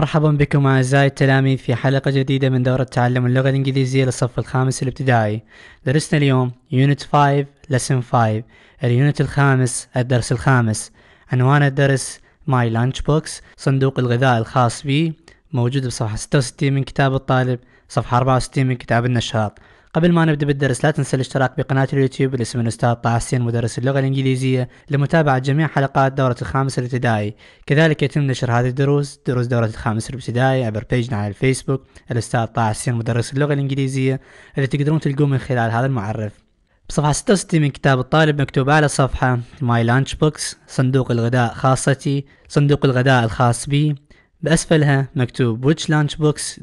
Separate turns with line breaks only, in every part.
مرحبا بكم أعزائي التلاميذ في حلقة جديدة من دورة تعلم اللغة الإنجليزية للصف الخامس الابتدائي درسنا اليوم يونت 5 لسن 5 اليونت الخامس الدرس الخامس عنوان الدرس ماي لانش بوكس صندوق الغذاء الخاص بي موجود بصفحة 66 من كتاب الطالب صفحة 64 من كتاب النشاط قبل ما نبدأ بالدرس لا تنسى الاشتراك بقناة اليوتيوب باسم الأستاذ طه حسين مدرس اللغة الإنجليزية لمتابعة جميع حلقات دورة الخامس الابتدائي كذلك يتم نشر هذه الدروس دروس دورة الخامس الابتدائي عبر بيجنا على الفيسبوك الأستاذ طه حسين مدرس اللغة الإنجليزية اللي تقدرون تلقوه من خلال هذا المعرف بصفحة 66 من كتاب الطالب مكتوب على صفحة ماي لانش بوكس صندوق الغداء خاصتي صندوق الغداء الخاص بي بأسفلها مكتوب which lunch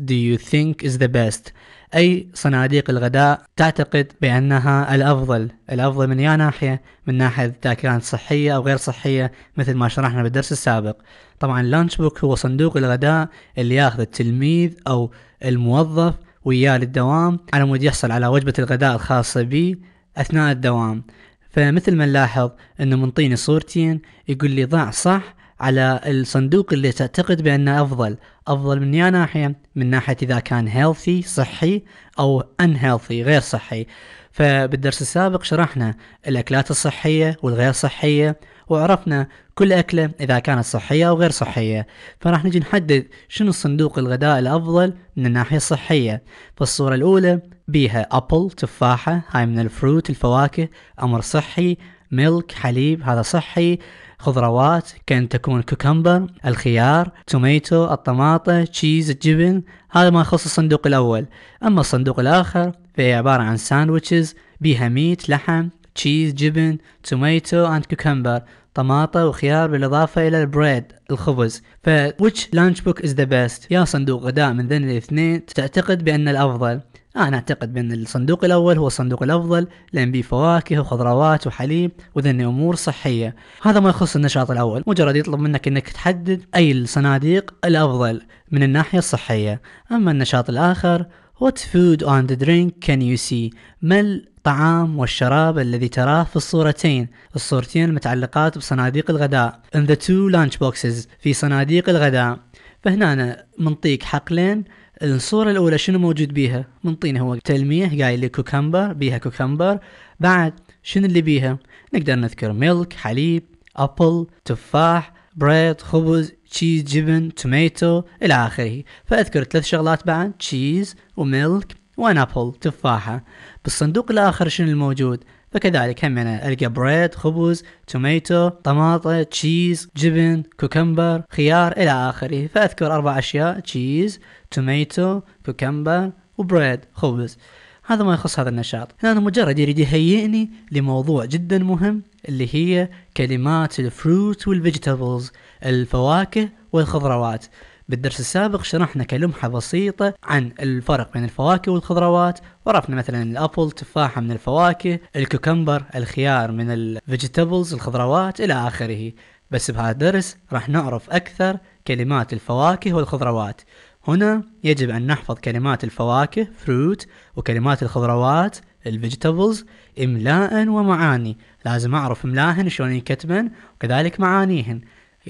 do you think is the best أي صناديق الغداء تعتقد بأنها الأفضل الأفضل من يا ناحية من ناحية إذا كانت صحية أو غير صحية مثل ما شرحنا بالدرس السابق طبعا لانش بوك هو صندوق الغداء اللي ياخذ التلميذ أو الموظف وياه للدوام على مود يحصل على وجبة الغداء الخاصة به أثناء الدوام فمثل ما نلاحظ انه منطيني صورتين يقول لي ضع صح على الصندوق اللي تعتقد بأنه أفضل أفضل من يا ناحية من ناحية إذا كان هيلثي صحي أو هيلثي غير صحي فبالدرس السابق شرحنا الأكلات الصحية والغير صحية وعرفنا كل أكلة إذا كانت صحية أو غير صحية فراح نجي نحدد شنو الصندوق الغداء الأفضل من الناحية الصحية فالصورة الأولى بيها أبل تفاحة هاي من الفروت الفواكه أمر صحي ميلك حليب هذا صحي خضروات كأن تكون كوكمبر الخيار توميتو الطماطة تشيز الجبن هذا ما يخص الصندوق الأول أما الصندوق الآخر فهي عبارة عن ساندويتشز بيها ميت لحم تشيز جبن توميتو اند كوكمبر طماطة وخيار بالإضافة إلى البريد الخبز ف which lunch book is the best يا صندوق غداء من ذن الاثنين تعتقد بأن الأفضل انا اعتقد بان الصندوق الاول هو الصندوق الافضل لان به فواكه وخضروات وحليب وذني امور صحيه هذا ما يخص النشاط الاول مجرد يطلب منك انك تحدد اي الصناديق الافضل من الناحيه الصحيه اما النشاط الاخر What food and drink can you see? ما الطعام والشراب الذي تراه في الصورتين؟ الصورتين المتعلقات بصناديق الغداء. In the two lunch boxes في صناديق الغداء. فهنا منطيق حقلين الصورة الأولى شنو موجود بيها؟ منطينا هو تلميح قايل لي كوكمبر بيها كوكمبر بعد شنو اللي بيها؟ نقدر نذكر ميلك حليب أبل تفاح بريد خبز تشيز جبن توميتو إلى آخره فأذكر ثلاث شغلات بعد تشيز وميلك وأن أبل تفاحة بالصندوق الآخر شنو الموجود؟ فكذلك همنا يعني القى بريد خبز توميتو طماطة تشيز جبن كوكمبر خيار الى اخره فاذكر اربع اشياء تشيز توميتو كوكمبر وبريد خبز هذا ما يخص هذا النشاط هنا مجرد يريد يهيئني لموضوع جدا مهم اللي هي كلمات الفروت والفيجيتابلز الفواكه والخضروات بالدرس السابق شرحنا كلمحة بسيطة عن الفرق بين الفواكه والخضروات وعرفنا مثلا الأبل تفاحة من الفواكه الكوكمبر الخيار من الفيجيتابلز الخضروات إلى آخره بس بهذا الدرس راح نعرف أكثر كلمات الفواكه والخضروات هنا يجب أن نحفظ كلمات الفواكه فروت وكلمات الخضروات الفيجيتابلز إملاء ومعاني لازم أعرف املاهن شلون ينكتبن وكذلك معانيهن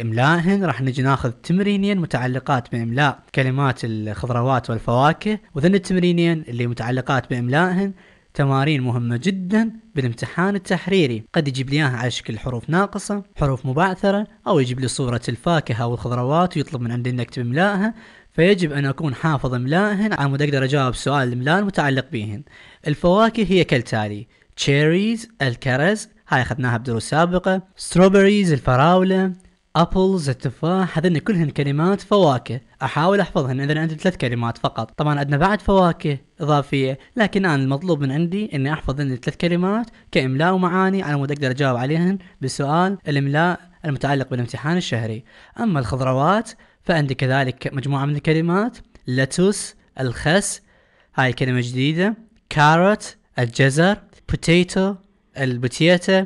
املائهن راح نجي ناخذ تمرينين متعلقات باملاء كلمات الخضروات والفواكه وذن التمرينين اللي متعلقات باملائهن تمارين مهمة جدا بالامتحان التحريري قد يجيب لي اياها على شكل حروف ناقصة حروف مبعثرة او يجيب لي صورة الفاكهة او الخضروات ويطلب من عندي أنك املائها فيجب ان اكون حافظ املائهن عمود اقدر اجاوب سؤال الاملاء المتعلق بهن الفواكه هي كالتالي تشيريز الكرز هاي اخذناها بدروس سابقة ستروبريز الفراولة ابلز التفاح هذن كلهن كلمات فواكه احاول احفظهن اذا عندي ثلاث كلمات فقط طبعا عندنا بعد فواكه اضافيه لكن انا المطلوب من عندي اني احفظ هن الثلاث كلمات كاملاء ومعاني على مود اقدر اجاوب عليهن بسؤال الاملاء المتعلق بالامتحان الشهري اما الخضروات فعندي كذلك مجموعه من الكلمات لتوس الخس هاي كلمه جديده كاروت الجزر بوتيتو البوتيتا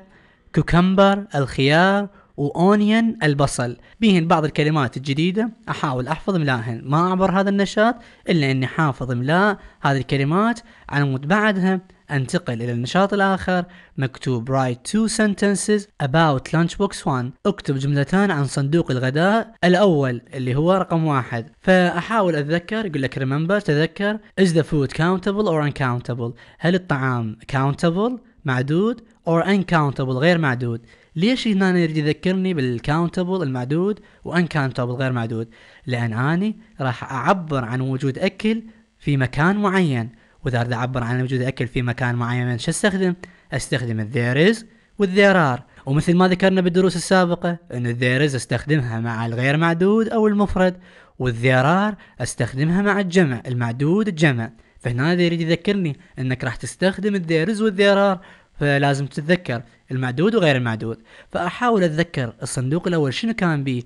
كوكمبر الخيار واونيون البصل بيهن بعض الكلمات الجديدة احاول احفظ ملاهن ما اعبر هذا النشاط الا اني حافظ ملاء هذه الكلمات على مود بعدها انتقل الى النشاط الاخر مكتوب write two sentences about lunchbox one اكتب جملتان عن صندوق الغداء الاول اللي هو رقم واحد فاحاول اتذكر يقول لك remember تذكر is the food countable or uncountable هل الطعام countable معدود or uncountable غير معدود ليش هنا يريد يذكرني بالكاونتبل المعدود وانكاونتبل غير معدود لان اني راح اعبر عن وجود اكل في مكان معين واذا اريد اعبر عن وجود اكل في مكان معين شو استخدم استخدم الذير از والذير ار ومثل ما ذكرنا بالدروس السابقة أن از استخدمها مع الغير معدود أو المفرد ار استخدمها مع الجمع المعدود الجمع فهنا يريد يذكرني أنك راح تستخدم الذيرز والذيرار فلازم تتذكر المعدود وغير المعدود فأحاول أتذكر الصندوق الأول شنو كان بيه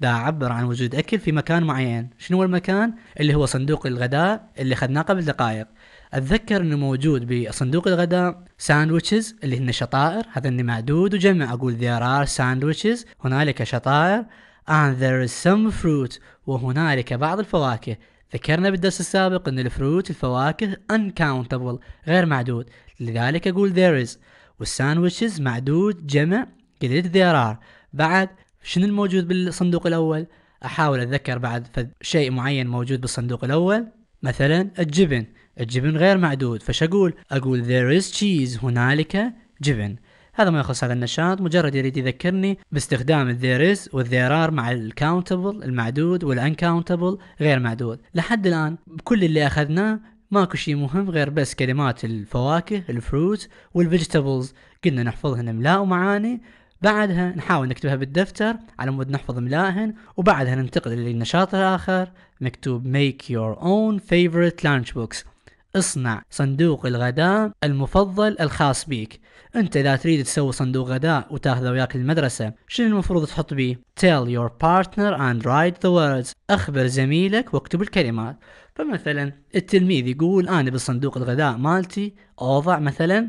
دا أعبر عن وجود أكل في مكان معين شنو هو المكان اللي هو صندوق الغداء اللي أخذناه قبل دقائق أتذكر أنه موجود بصندوق الغداء ساندويتشز اللي هن شطائر هذا إني معدود وجمع أقول there are sandwiches هنالك شطائر and there is some fruit وهنالك بعض الفواكه ذكرنا بالدرس السابق أن الفروت الفواكه uncountable غير معدود لذلك أقول there is والساندويتشز معدود جمع قلت there are بعد شنو الموجود بالصندوق الأول أحاول أتذكر بعد شيء معين موجود بالصندوق الأول مثلا الجبن الجبن غير معدود فش أقول أقول there is cheese هنالك جبن هذا ما يخص هذا النشاط مجرد يريد يذكرني باستخدام الذيرز is are مع الكاونتبل المعدود والانكاونتبل غير معدود لحد الان بكل اللي اخذناه ماكو شيء مهم غير بس كلمات الفواكه الفروت والفيجيتابلز قلنا نحفظهن املاء ومعاني بعدها نحاول نكتبها بالدفتر على مود نحفظ املائهن وبعدها ننتقل للنشاط الاخر مكتوب make your own favorite books اصنع صندوق الغداء المفضل الخاص بيك انت اذا تريد تسوي صندوق غداء وتاخذه وياك للمدرسة شنو المفروض تحط بيه tell your partner and write the words اخبر زميلك واكتب الكلمات فمثلا التلميذ يقول انا بالصندوق الغداء مالتي اوضع مثلا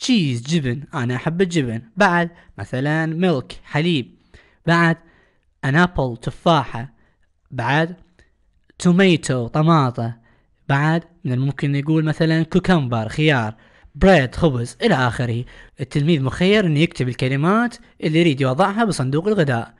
تشيز جبن انا احب الجبن بعد مثلا ميلك حليب بعد انابل تفاحة بعد توميتو طماطة بعد من الممكن يقول مثلا كوكمبر خيار بريد خبز الى اخره التلميذ مخير انه يكتب الكلمات اللي يريد يوضعها بصندوق الغداء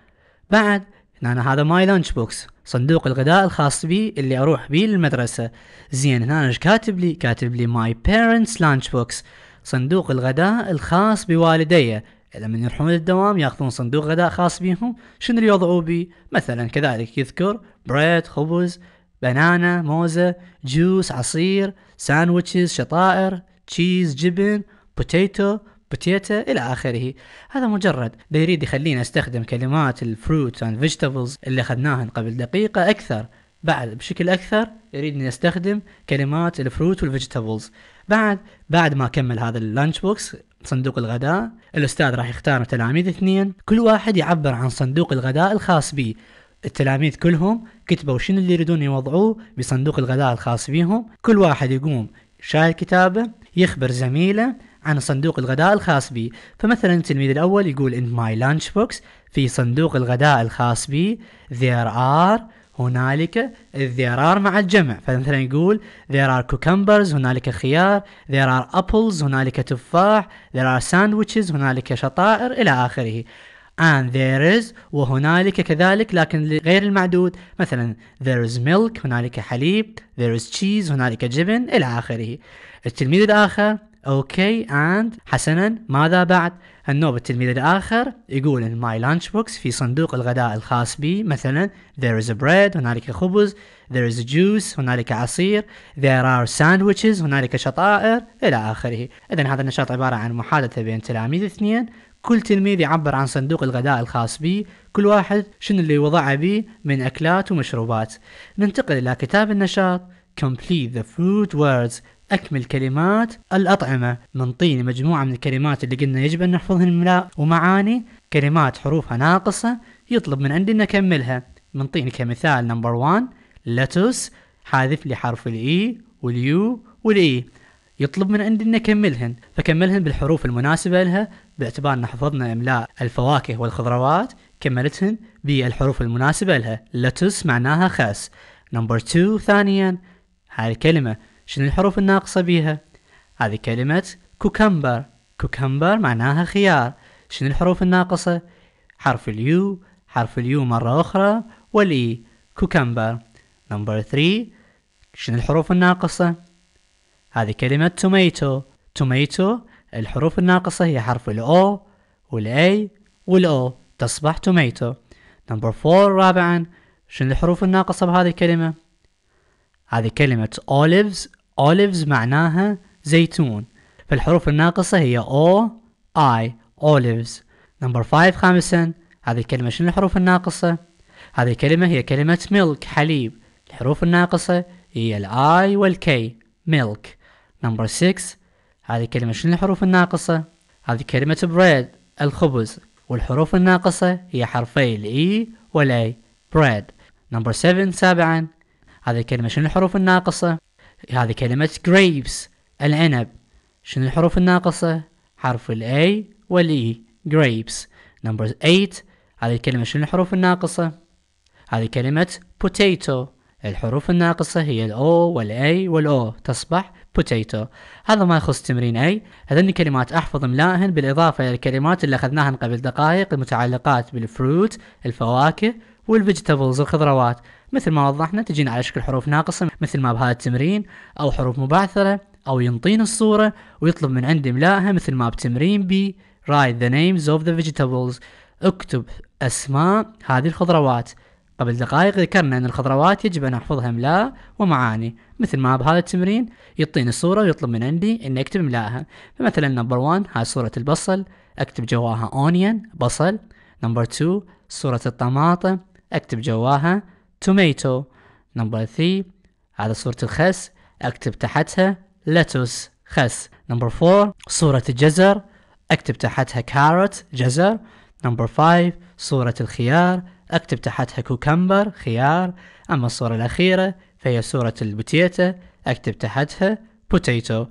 بعد هنا هذا ماي لانش بوكس صندوق الغداء الخاص بي اللي اروح بيه للمدرسة زين هنا ايش كاتب لي كاتب لي ماي بيرنتس لانش بوكس صندوق الغداء الخاص بوالدي من يروحون للدوام ياخذون صندوق غداء خاص بيهم شنو اللي يوضعوا بيه مثلا كذلك يذكر بريد خبز بنانا موزة جوس عصير ساندويتشز شطائر تشيز جبن بوتيتو بوتيتا الى اخره هذا مجرد ده يريد يخلينا استخدم كلمات الفروت اند فيجيتابلز اللي اخذناها قبل دقيقه اكثر بعد بشكل اكثر يريد اني استخدم كلمات الفروت والفيجيتابلز بعد بعد ما اكمل هذا اللانش بوكس صندوق الغداء الاستاذ راح يختار تلاميذ اثنين كل واحد يعبر عن صندوق الغداء الخاص به التلاميذ كلهم كتبوا شنو اللي يريدون يوضعوه بصندوق الغذاء الخاص بيهم كل واحد يقوم شايل كتابه يخبر زميله عن صندوق الغداء الخاص بي فمثلا التلميذ الأول يقول in my lunch box في صندوق الغداء الخاص بي there are هنالك there are مع الجمع فمثلا يقول there are cucumbers هنالك خيار there are apples هنالك تفاح there are sandwiches هنالك شطائر إلى آخره and there is وهنالك كذلك لكن غير المعدود مثلا there is milk هنالك حليب there is cheese هنالك جبن إلى آخره التلميذ الآخر okay and حسنا ماذا بعد النوب التلميذ الآخر يقول in my lunch box في صندوق الغداء الخاص بي مثلا there is a bread هنالك خبز there is a juice هنالك عصير there are sandwiches هنالك شطائر إلى آخره إذا هذا النشاط عبارة عن محادثة بين تلاميذ اثنين كل تلميذ يعبر عن صندوق الغداء الخاص به كل واحد شنو اللي وضعه به من أكلات ومشروبات ننتقل إلى كتاب النشاط Complete the food words أكمل كلمات الأطعمة منطيني مجموعة من الكلمات اللي قلنا يجب أن نحفظها الملاء ومعاني كلمات حروفها ناقصة يطلب من عندنا نكملها منطيني كمثال نمبر 1 لاتوس حاذف لي حرف الإي e واليو والإي e. يطلب من عندنا اكملهن فكملهن بالحروف المناسبة لها باعتبار أن حفظنا إملاء الفواكه والخضروات كملتهن بالحروف المناسبة لها لتس معناها خس نمبر 2 ثانيا هاي الكلمة شنو الحروف الناقصة بيها هذه كلمة كوكمبر كوكمبر معناها خيار شنو الحروف الناقصة حرف اليو حرف اليو مرة أخرى والإي كوكمبر نمبر 3 شنو الحروف الناقصة هذه كلمة توميتو توميتو الحروف الناقصة هي حرف الأو والأي والأو تصبح توميتو نمبر فور رابعا شنو الحروف الناقصة بهذه الكلمة هذه كلمة أوليفز أوليفز معناها زيتون فالحروف الناقصة هي O I أوليفز نمبر فايف خامسا هذه الكلمة شنو الحروف الناقصة هذه الكلمة هي كلمة ميلك حليب الحروف الناقصة هي الآي I ميلك K milk نمبر 6 هذه كلمة شنو الحروف الناقصة هذه كلمة bread الخبز والحروف الناقصة هي حرفي الاي e والاي bread نمبر 7 سابعا هذه كلمة شنو الحروف الناقصة هذه كلمة grapes العنب شنو الحروف الناقصة حرف الاي والاي e، grapes نمبر 8 هذه الكلمة شنو الحروف الناقصة هذه كلمة potato الحروف الناقصة هي ال O والأو A O تصبح potato هذا ما يخص تمرين أي هذين كلمات أحفظ إملائهن بالإضافة إلى الكلمات اللي أخذناهن قبل دقائق المتعلقات بالفروت الفواكه والفيجيتابلز الخضروات مثل ما وضحنا تجينا على شكل حروف ناقصة مثل ما بهذا التمرين أو حروف مبعثرة أو ينطين الصورة ويطلب من عندي إملائها مثل ما بتمرين بي write the names of the vegetables اكتب أسماء هذه الخضروات قبل دقائق ذكرنا أن الخضروات يجب أن أحفظها إملاء ومعاني مثل ما بهذا التمرين يعطيني صورة ويطلب من عندي أن أكتب إملاءها فمثلا نمبر 1 هاي صورة البصل أكتب جواها أونيون بصل نمبر 2 صورة الطماطم أكتب جواها توميتو نمبر 3 هذا صورة الخس أكتب تحتها لتوس خس نمبر 4 صورة الجزر أكتب تحتها كاروت جزر نمبر 5 صورة الخيار اكتب تحتها كوكمبر خيار اما الصورة الاخيرة فهي صورة البوتيتا اكتب تحتها بوتيتو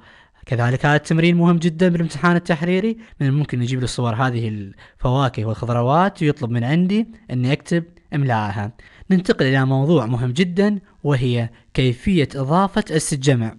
كذلك هذا التمرين مهم جدا بالامتحان التحريري من الممكن يجيب لي الصور هذه الفواكه والخضروات ويطلب من عندي اني اكتب املاءها ننتقل الى موضوع مهم جدا وهي كيفية اضافة اس الجمع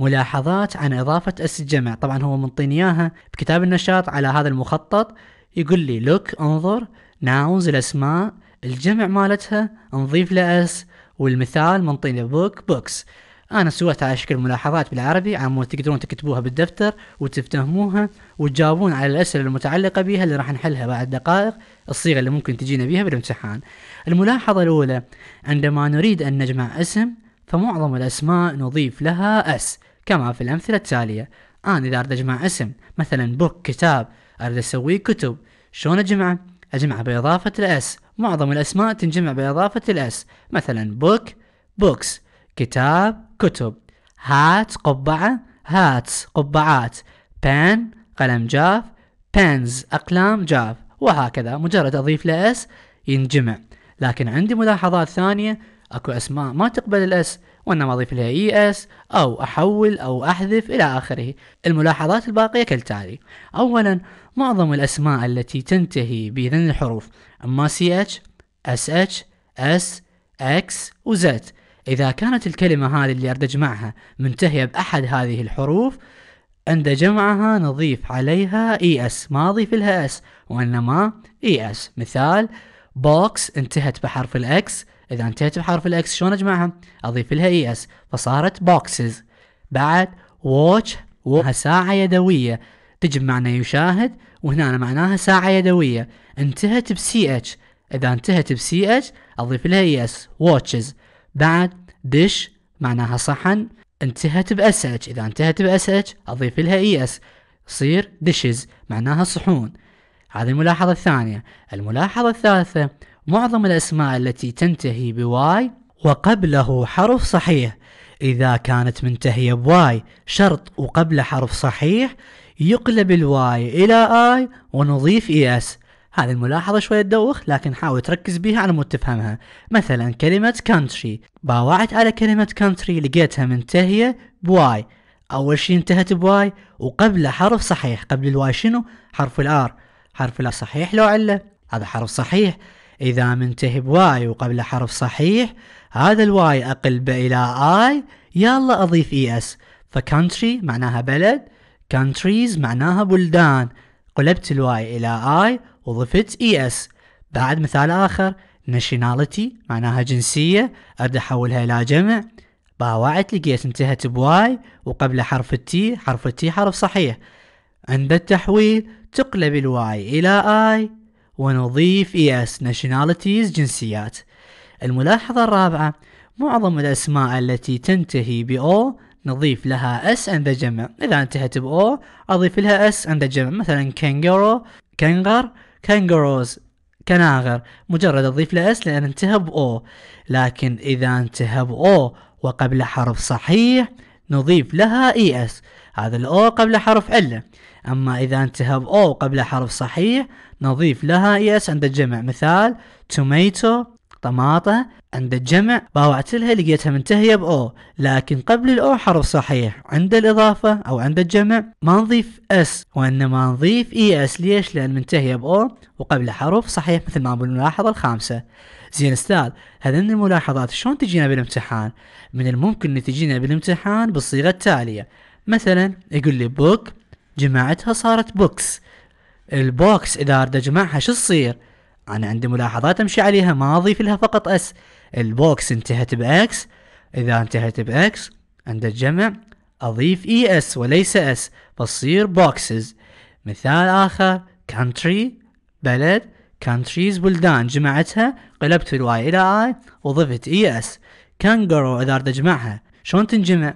ملاحظات عن اضافة اس الجمع طبعا هو منطيني اياها بكتاب النشاط على هذا المخطط يقول لي لوك انظر ناونز الاسماء الجمع مالتها نضيف له اس والمثال منطينا بوك بوكس انا سويتها على شكل ملاحظات بالعربي عمود تقدرون تكتبوها بالدفتر وتفتهموها وتجاوبون على الاسئله المتعلقه بها اللي راح نحلها بعد دقائق الصيغه اللي ممكن تجينا بها بالامتحان الملاحظه الاولى عندما نريد ان نجمع اسم فمعظم الاسماء نضيف لها اس كما في الامثله التاليه انا اذا اريد اجمع اسم مثلا بوك كتاب اريد اسوي كتب شلون اجمعه اجمعه باضافه الاس معظم الأسماء تنجمع بإضافة الأس مثلا بوك بوكس كتاب كتب هات قبعة هاتس قبعات بان قلم جاف بانز أقلام جاف وهكذا مجرد أضيف له ينجمع لكن عندي ملاحظات ثانية أكو أسماء ما تقبل الأس وانما أضيف لها إي إس e أو أحول أو أحذف إلى آخره الملاحظات الباقية كالتالي أولا معظم الأسماء التي تنتهي بذن الحروف أما سي اتش اس اتش اس اكس وزت إذا كانت الكلمة هذه اللي أريد أجمعها منتهية بأحد هذه الحروف عند جمعها نضيف عليها اي اس ما اضيف لها اس وانما اي e اس مثال بوكس انتهت بحرف الاكس اذا انتهيت بحرف الاكس شلون اجمعها اضيف لها اي e اس فصارت بوكسز بعد واتش وها ساعة يدوية تجي بمعنى يشاهد وهنا معناها ساعة يدوية انتهت بسي اتش اذا انتهت بسي اتش اضيف لها اي اس واتشز بعد دش معناها صحن انتهت باس اتش اذا انتهت باس اتش اضيف لها اي اس صير دشز معناها صحون هذه الملاحظة الثانية الملاحظة الثالثة معظم الأسماء التي تنتهي بواي وقبله حرف صحيح إذا كانت منتهية بواي شرط وقبله حرف صحيح يقلب الواي إلى آي ونضيف إي إس هذه الملاحظة شوية تدوخ لكن حاول تركز بها على مود تفهمها مثلا كلمة كانتري باوعت على كلمة كانتري لقيتها منتهية بواي أول شي انتهت بواي وقبله حرف صحيح قبل الواي شنو؟ حرف الآر حرف الآر صحيح لو علة هذا حرف صحيح إذا منتهي بواي وقبل حرف صحيح هذا الواي أقلبه إلى آي يلا أضيف إي e إس فكونتري معناها بلد countries معناها بلدان قلبت الواي إلى آي وضفت إي e إس بعد مثال آخر nationality معناها جنسية أرد أحولها إلى جمع باوعت لقيت انتهت بواي وقبل حرف التي حرف التي حرف صحيح عند التحويل تقلب الواي إلى آي ونضيف ES nationalities جنسيات الملاحظة الرابعة معظم الأسماء التي تنتهي ب O نضيف لها S عند جمع إذا انتهت ب O أضيف لها S عند جمع مثلا كانجرو كنغر كانجروز كناغر مجرد أضيف لها S لأن انتهى ب O لكن إذا انتهى ب O وقبل حرف صحيح نضيف لها ES هذا الأو قبل حرف علّة أما إذا انتهى بأو قبل حرف صحيح نضيف لها اس عند الجمع مثال توميتو طماطة عند الجمع باوعت لها لقيتها منتهية بأو لكن قبل الأو حرف صحيح عند الإضافة أو عند الجمع ما نضيف اس وإنما نضيف اي اس ليش لأن منتهية بأو وقبل حرف صحيح مثل ما بالملاحظة الخامسة زين استاذ من الملاحظات شلون تجينا بالامتحان من الممكن ان تجينا بالامتحان بالصيغة التالية مثلا يقول لي بوك جمعتها صارت بوكس البوكس اذا اريد اجمعها شو تصير انا عندي ملاحظات امشي عليها ما اضيف لها فقط اس البوكس انتهت باكس اذا انتهت باكس عند الجمع اضيف اي e اس وليس اس فتصير بوكسز مثال اخر country بلد countries بلدان جمعتها قلبت الواي الى اي وضفت اي اس كانجرو اذا اريد اجمعها شلون تنجمع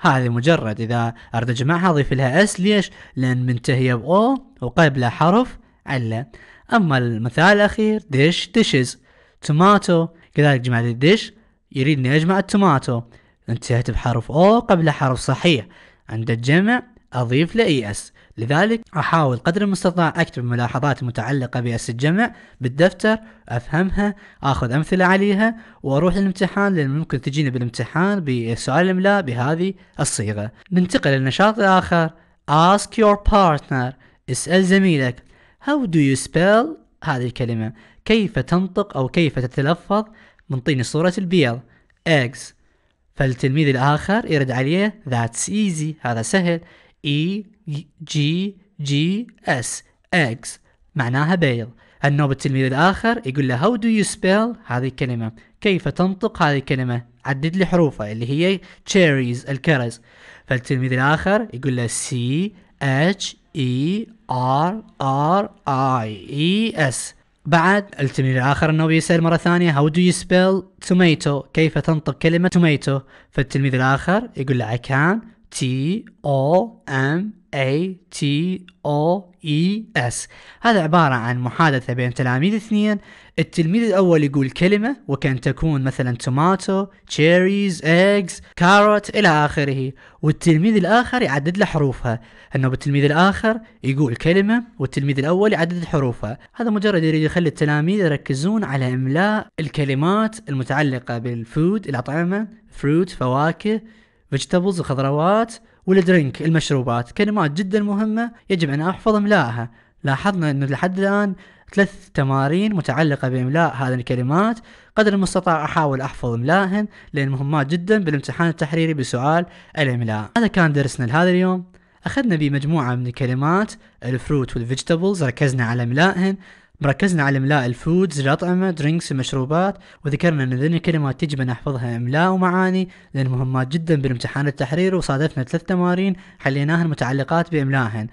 هذه مجرد اذا اريد اجمعها اضيف لها اس ليش؟ لان منتهيه باو وقبلها حرف عله اما المثال الاخير ديش ديشز توماتو كذلك جمعت الدش يريدني اجمع التوماتو انتهت بحرف او قبل حرف صحيح عند الجمع اضيف له اي اس لذلك أحاول قدر المستطاع أكتب ملاحظات متعلقة بأس الجمع بالدفتر أفهمها أخذ أمثلة عليها وأروح للامتحان لأن ممكن تجيني بالامتحان بسؤال الإملاء بهذه الصيغة ننتقل للنشاط الآخر Ask your partner اسأل زميلك How do you spell هذه الكلمة كيف تنطق أو كيف تتلفظ منطيني صورة البيض eggs فالتلميذ الآخر يرد عليه that's easy هذا سهل E G G S X معناها بيض النوب التلميذ الآخر يقول له how do you spell هذه الكلمة كيف تنطق هذه الكلمة عدد لي حروفها اللي هي cherries الكرز فالتلميذ الآخر يقول له C H E R R I E S بعد التلميذ الآخر أنه يسأل مرة ثانية how do you spell tomato كيف تنطق كلمة tomato فالتلميذ الآخر يقول له I can T O M A T O E S هذا عبارة عن محادثة بين تلاميذ اثنين التلميذ الأول يقول كلمة وكان تكون مثلا توماتو تشيريز ايجز كاروت إلى آخره والتلميذ الآخر يعدد له حروفها أنه بالتلميذ الآخر يقول كلمة والتلميذ الأول يعدد حروفها هذا مجرد يريد يخلي التلاميذ يركزون على إملاء الكلمات المتعلقة بالفود الأطعمة فروت فواكه فيجيتابلز الخضروات والدرينك المشروبات كلمات جدا مهمة يجب أن أحفظ إملائها لاحظنا أنه لحد الآن ثلاث تمارين متعلقة بإملاء هذه الكلمات قدر المستطاع أحاول أحفظ إملائهن لأن مهمات جدا بالامتحان التحريري بسؤال الإملاء هذا كان درسنا لهذا اليوم أخذنا بمجموعة من الكلمات الفروت والفيجيتابلز ركزنا على إملائهن ركزنا على املاء الفودز الاطعمه درينكس المشروبات وذكرنا ان ذني الكلمات يجب ان احفظها املاء ومعاني لان مهمات جدا بالامتحان التحرير وصادفنا ثلاث تمارين حليناها المتعلقات باملائهن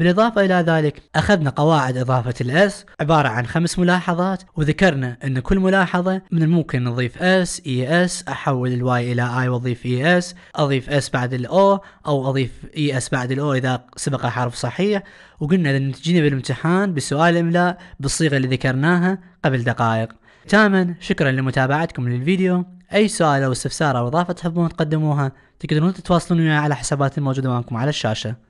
بالإضافة إلى ذلك أخذنا قواعد إضافة الأس عبارة عن خمس ملاحظات وذكرنا أن كل ملاحظة من الممكن نضيف أس إي أس أحول الواي إلى آي وأضيف إي e أس أضيف أس بعد الأو أو أضيف إي e أس بعد الأو إذا سبق حرف صحيح وقلنا إذا تجينا بالامتحان بسؤال الإملاء بالصيغة اللي ذكرناها قبل دقائق تاما شكرا لمتابعتكم للفيديو اي سؤال او استفسار او اضافه تحبون تقدموها تقدرون تتواصلون وياي على حسابات الموجوده معكم على الشاشه